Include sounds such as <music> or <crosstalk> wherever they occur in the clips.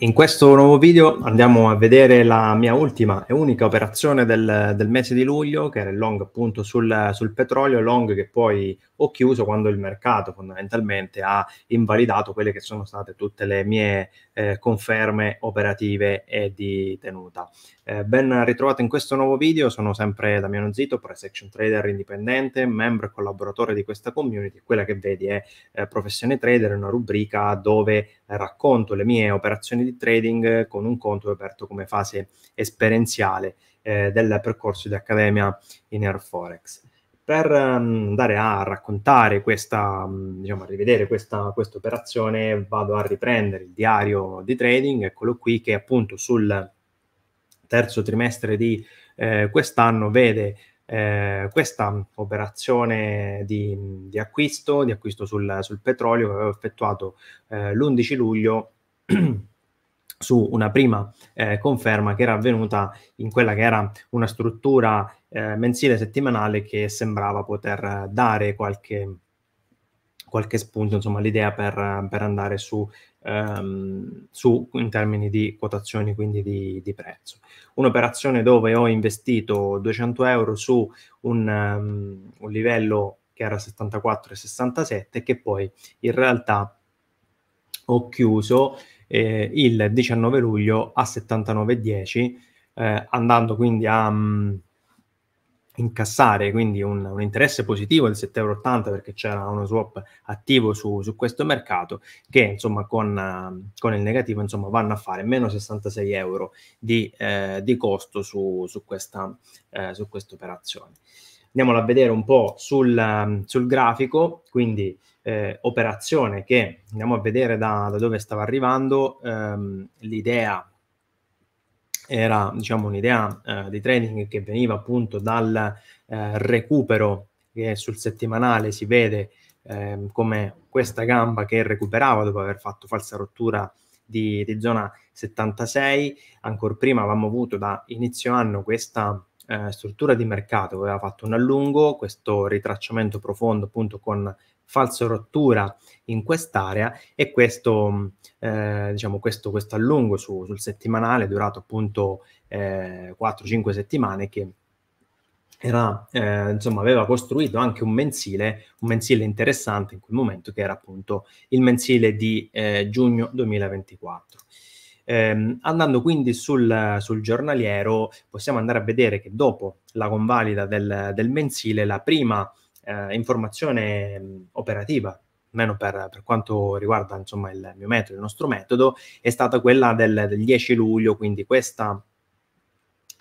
In questo nuovo video andiamo a vedere la mia ultima e unica operazione del, del mese di luglio, che era il long appunto sul, sul, petrolio, long che poi ho chiuso quando il mercato fondamentalmente ha invalidato quelle che sono state tutte le mie eh, conferme operative e di tenuta. Eh, ben ritrovato in questo nuovo video, sono sempre Damiano Zito, pre-section trader indipendente, membro e collaboratore di questa community. Quella che vedi è eh, Professione Trader, una rubrica dove racconto le mie operazioni di trading con un conto aperto come fase esperienziale eh, del percorso di accademia in Air Forex per mm, andare a raccontare questa, mm, diciamo, a rivedere questa operazione, vado a riprendere il diario di trading, eccolo qui, che appunto sul terzo trimestre di eh, quest'anno vede eh, questa operazione di, di, acquisto, di acquisto sul, sul petrolio che avevo effettuato eh, l'11 luglio <clears throat> su una prima eh, conferma che era avvenuta in quella che era una struttura eh, mensile settimanale che sembrava poter dare qualche, qualche spunto, insomma, l'idea per, per, andare su, ehm, su, in termini di quotazioni, quindi di, di, prezzo. Un'operazione dove ho investito 200 euro su un, um, un livello che era 74 e 67 che poi in realtà ho chiuso eh, il 19 luglio a 79,10, eh, andando quindi a mh, mm, incassare quindi un, un, interesse positivo del 7,80 euro perché c'era uno swap attivo su, su questo mercato che insomma con, eh, con, il negativo insomma vanno a fare meno 66 euro di, eh, di costo su, su questa eh, su operazione. Andiamola a vedere un po' sul, ehm, sul grafico, quindi eh, operazione che andiamo a vedere da, da dove stava arrivando, ehm, l'idea era diciamo un'idea eh, di trading che veniva appunto dal eh, recupero che sul settimanale si vede eh, come questa gamba che recuperava dopo aver fatto falsa rottura di, di zona 76, ancora prima avevamo avuto da inizio anno questa eh, struttura di mercato che aveva fatto un allungo, questo ritracciamento profondo appunto con falsa rottura in quest'area e questo, mm, eh, diciamo, questo, questo allungo su, sul settimanale durato appunto eh, 4-5 settimane che era, eh, insomma, aveva costruito anche un mensile, un mensile interessante in quel momento che era appunto il mensile di eh, giugno 2024. Eh, andando quindi sul, sul, giornaliero possiamo andare a vedere che dopo la convalida del, del mensile la prima eh, informazione operativa almeno per, per, quanto riguarda insomma, il mio metodo, il nostro metodo, è stata quella del, del 10 luglio, quindi questa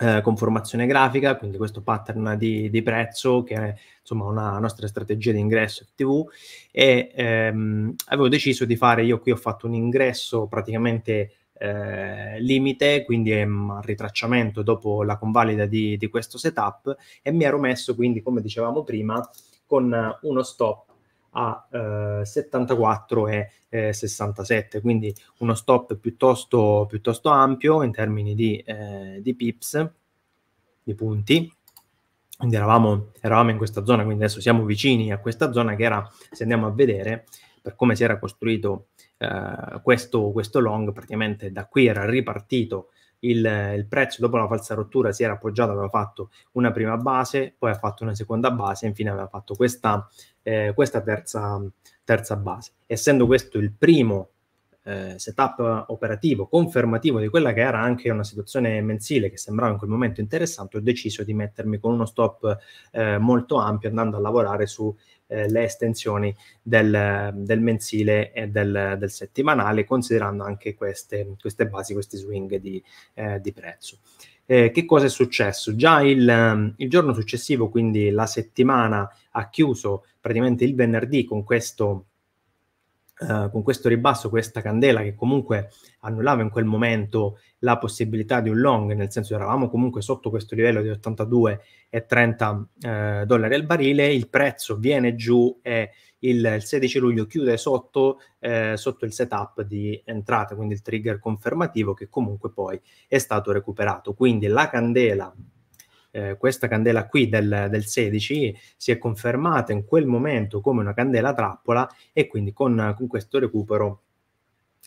eh, conformazione grafica, quindi questo pattern di, di, prezzo che è insomma una nostra strategia di ingresso TV e ehm, avevo deciso di fare, io qui ho fatto un ingresso praticamente eh, limite, quindi è un ritracciamento dopo la convalida di, di questo setup e mi ero messo quindi, come dicevamo prima, con uno stop a eh, 74 e eh, 67, quindi uno stop piuttosto, piuttosto ampio in termini di, eh, di pips, di punti. Quindi eravamo, eravamo, in questa zona, quindi adesso siamo vicini a questa zona che era, se andiamo a vedere, per come si era costruito eh, questo, questo, long praticamente da qui era ripartito il, il, prezzo dopo la falsa rottura si era appoggiato, aveva fatto una prima base, poi ha fatto una seconda base, infine aveva fatto questa, eh, questa terza, terza base. Essendo questo il primo eh, setup operativo confermativo di quella che era anche una situazione mensile che sembrava in quel momento interessante, ho deciso di mettermi con uno stop eh, molto ampio andando a lavorare su eh, le estensioni del, del mensile e del, del, settimanale, considerando anche queste, queste basi, questi swing di, eh, di prezzo. Eh, che cosa è successo? Già il, il, giorno successivo, quindi la settimana, ha chiuso praticamente il venerdì con questo eh, con questo ribasso, questa candela che comunque annullava in quel momento la possibilità di un long, nel senso che eravamo comunque sotto questo livello di 82,30 uh, eh, dollari al barile, il prezzo viene giù e il, il 16 luglio chiude sotto, uh, sotto il setup di entrata, quindi il trigger confermativo che comunque poi è stato recuperato. Quindi la candela eh, questa candela qui del, del, 16 si è confermata in quel momento come una candela trappola e quindi con, con questo recupero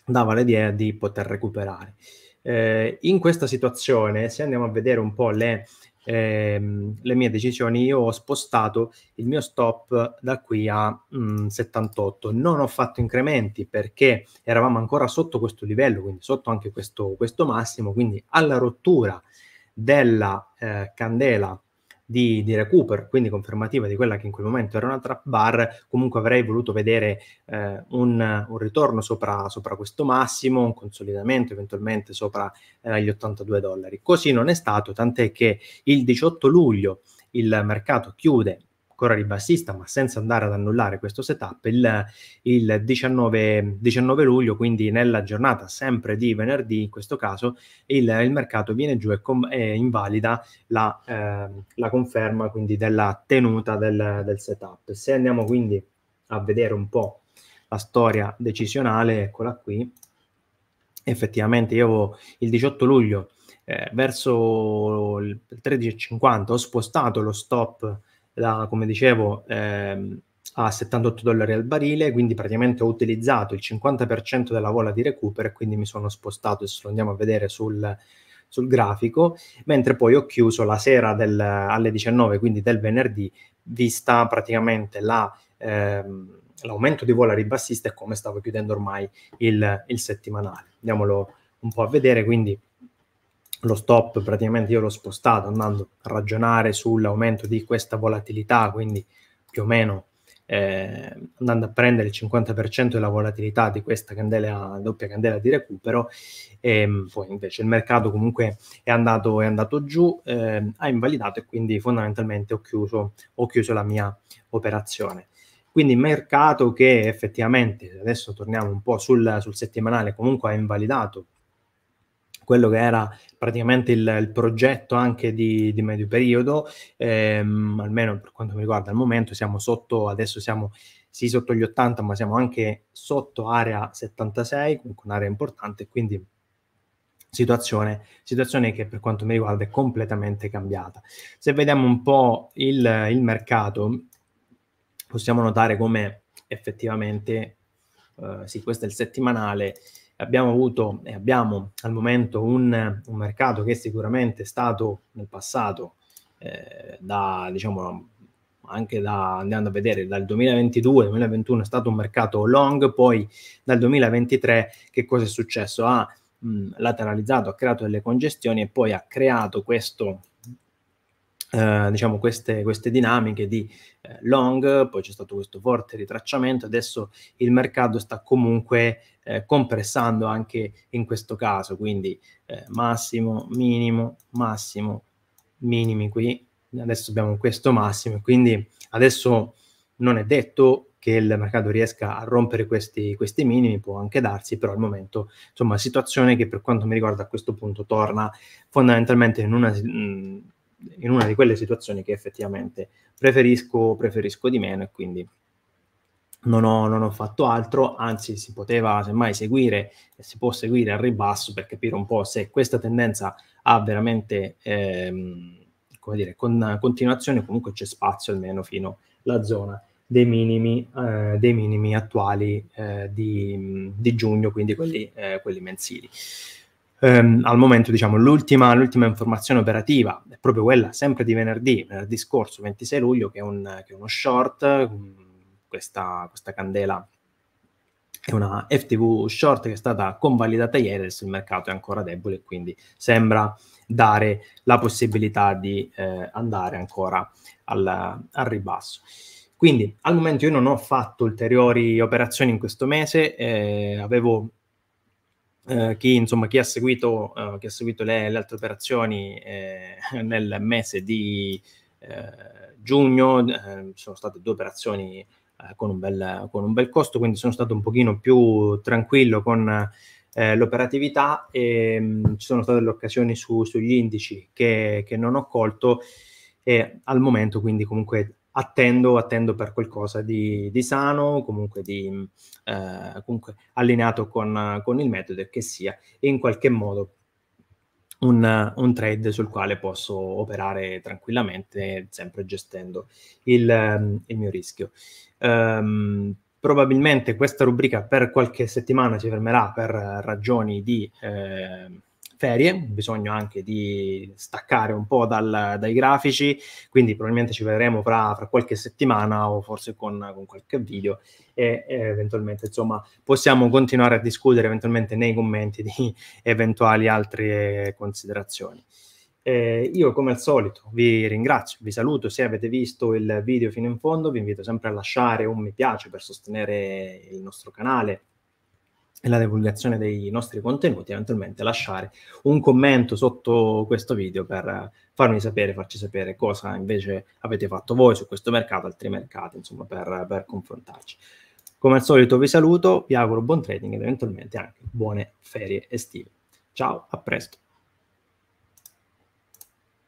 dava l'idea di poter recuperare. Eh, in questa situazione, se andiamo a vedere un po' le, ehm, le, mie decisioni, io ho spostato il mio stop da qui a mh, mm, 78. Non ho fatto incrementi perché eravamo ancora sotto questo livello, quindi sotto anche questo, questo massimo, quindi alla rottura della eh, candela di, di, recupero, quindi confermativa di quella che in quel momento era una trap bar, comunque avrei voluto vedere eh, un, un, ritorno sopra, sopra, questo massimo, un consolidamento eventualmente sopra eh, gli 82 dollari. Così non è stato, tant'è che il 18 luglio il mercato chiude ancora ribassista, ma senza andare ad annullare questo setup, il, il 19, 19, luglio, quindi nella giornata sempre di venerdì, in questo caso, il, il mercato viene giù e, com- e invalida la, eh, la, conferma quindi della tenuta del, del setup. Se andiamo quindi a vedere un po' la storia decisionale, eccola qui, effettivamente io avevo il 18 luglio eh, verso il 13.50 ho spostato lo stop la, come dicevo, ehm, a 78 dollari al barile, quindi praticamente ho utilizzato il 50% della vola di recupero e quindi mi sono spostato, se lo andiamo a vedere sul, sul grafico, mentre poi ho chiuso la sera del, alle 19, quindi del venerdì, vista praticamente la, ehm, l'aumento di vola ribassista e come stavo chiudendo ormai il, il settimanale. Andiamolo un po' a vedere, quindi lo stop praticamente io l'ho spostato andando a ragionare sull'aumento di questa volatilità, quindi più o meno eh, andando a prendere il 50% della volatilità di questa candela, doppia candela di recupero, e ehm, poi invece il mercato comunque è andato, è andato giù, eh, ha invalidato e quindi fondamentalmente ho chiuso, ho chiuso la mia operazione. Quindi mercato che effettivamente, adesso torniamo un po' sul, sul settimanale, comunque ha invalidato quello che era praticamente il, il progetto anche di, di medio periodo, ehm, almeno per quanto mi riguarda al momento, siamo sotto, adesso siamo sì sotto gli 80, ma siamo anche sotto area 76, comunque un'area importante, quindi situazione, situazione che per quanto mi riguarda è completamente cambiata. Se vediamo un po' il, il mercato, possiamo notare come effettivamente, eh, sì, questo è il settimanale, abbiamo avuto e abbiamo al momento un, un mercato che sicuramente è stato nel passato, eh, da, diciamo, anche da, andando a vedere dal 2022-2021 è stato un mercato long, poi dal 2023 che cosa è successo? Ha mh, lateralizzato, ha creato delle congestioni e poi ha creato questo eh, diciamo queste, queste, dinamiche di eh, long, poi c'è stato questo forte ritracciamento, adesso il mercato sta comunque eh, compressando anche in questo caso, quindi eh, massimo, minimo, massimo, minimi qui, adesso abbiamo questo massimo, quindi adesso non è detto che il mercato riesca a rompere questi, questi minimi, può anche darsi, però al momento, insomma, situazione che per quanto mi riguarda a questo punto torna fondamentalmente in una... Mh, mm, in una di quelle situazioni che effettivamente preferisco, preferisco di meno e quindi non ho, non ho, fatto altro, anzi si poteva semmai seguire e si può seguire al ribasso per capire un po' se questa tendenza ha veramente, ehm, come dire, con continuazione comunque c'è spazio almeno fino alla zona dei minimi, eh, dei minimi attuali eh, di, di, giugno, quindi quelli, eh, quelli mensili ehm, al momento diciamo, l'ultima, l'ultima, informazione operativa è proprio quella sempre di venerdì, venerdì scorso 26 luglio, che è, un, che è uno short, questa, questa candela è una FTV short che è stata convalidata ieri, adesso il mercato è ancora debole, quindi sembra dare la possibilità di eh, andare ancora al, al, ribasso. Quindi al momento io non ho fatto ulteriori operazioni in questo mese, eh, avevo eh, chi, insomma, chi, ha seguito, uh, chi ha seguito le, le, altre operazioni eh, <laughs> nel mese di eh, giugno, eh, sono state due operazioni con un, bel, con, un bel, costo, quindi sono stato un pochino più tranquillo con l'operatività e ehm, mh, ci sono state le occasioni su, sugli indici che, che non ho colto e al momento quindi comunque attendo, attendo per qualcosa di, di sano, comunque, di, mm, eh, comunque allineato con, con, il metodo e che sia in qualche modo un, un, trade sul quale posso operare tranquillamente, sempre gestendo il, mm, il mio rischio. Um, probabilmente questa rubrica per qualche settimana si fermerà per ragioni di... Eh, ferie, bisogno anche di staccare un po' dal, dai grafici, quindi probabilmente ci vedremo fra, fra qualche settimana o forse con, con qualche video e, e, eventualmente insomma possiamo continuare a discutere eventualmente nei commenti di <laughs> eventuali altre considerazioni. Eh, io come al solito vi ringrazio, vi saluto, se avete visto il video fino in fondo vi invito sempre a lasciare un mi piace per sostenere il nostro canale, e la divulgazione dei nostri contenuti, eventualmente lasciare un commento sotto questo video per farmi sapere, farci sapere cosa invece avete fatto voi su questo mercato, altri mercati, insomma, per, per confrontarci. Come al solito vi saluto, vi auguro buon trading ed eventualmente anche buone ferie estive. Ciao, a presto.